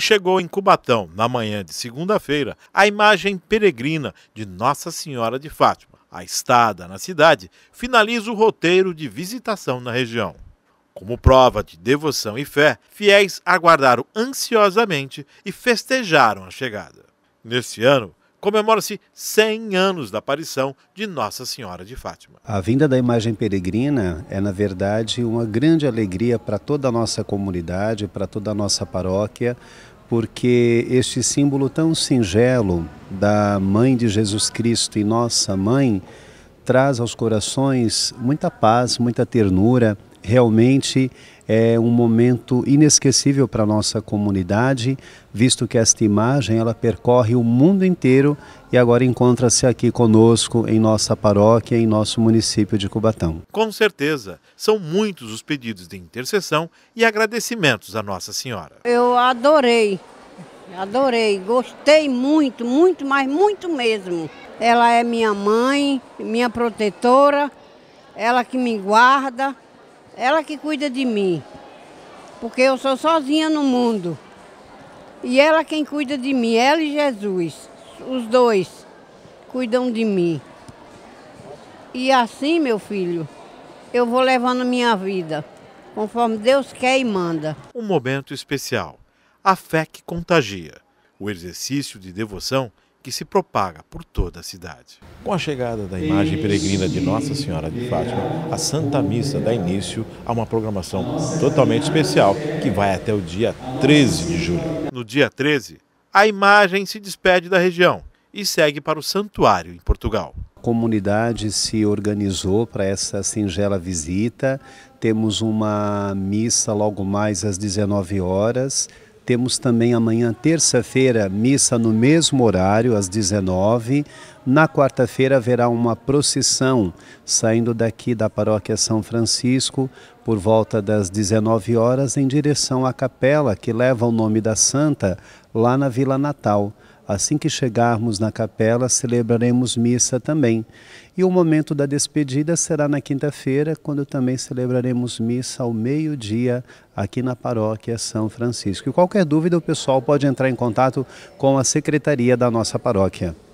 chegou em Cubatão, na manhã de segunda-feira, a imagem peregrina de Nossa Senhora de Fátima. A estada na cidade finaliza o roteiro de visitação na região. Como prova de devoção e fé, fiéis aguardaram ansiosamente e festejaram a chegada. Neste ano, comemora-se 100 anos da aparição de Nossa Senhora de Fátima. A vinda da imagem peregrina é, na verdade, uma grande alegria para toda a nossa comunidade, para toda a nossa paróquia, porque este símbolo tão singelo da Mãe de Jesus Cristo e Nossa Mãe traz aos corações muita paz, muita ternura realmente é um momento inesquecível para a nossa comunidade, visto que esta imagem ela percorre o mundo inteiro e agora encontra-se aqui conosco em nossa paróquia, em nosso município de Cubatão. Com certeza, são muitos os pedidos de intercessão e agradecimentos à Nossa Senhora. Eu adorei, adorei, gostei muito, muito, mas muito mesmo. Ela é minha mãe, minha protetora, ela que me guarda. Ela que cuida de mim, porque eu sou sozinha no mundo. E ela quem cuida de mim, ela e Jesus, os dois cuidam de mim. E assim, meu filho, eu vou levando minha vida, conforme Deus quer e manda. Um momento especial, a fé que contagia, o exercício de devoção que se propaga por toda a cidade. Com a chegada da imagem peregrina de Nossa Senhora de Fátima, a Santa Missa dá início a uma programação totalmente especial que vai até o dia 13 de julho. No dia 13, a imagem se despede da região e segue para o santuário em Portugal. A comunidade se organizou para essa singela visita. Temos uma missa logo mais às 19 horas temos também amanhã, terça-feira, missa no mesmo horário, às 19 na quarta-feira haverá uma procissão saindo daqui da paróquia São Francisco por volta das 19 horas em direção à capela que leva o nome da santa lá na Vila Natal. Assim que chegarmos na capela, celebraremos missa também. E o momento da despedida será na quinta-feira, quando também celebraremos missa ao meio-dia aqui na paróquia São Francisco. E qualquer dúvida, o pessoal pode entrar em contato com a secretaria da nossa paróquia.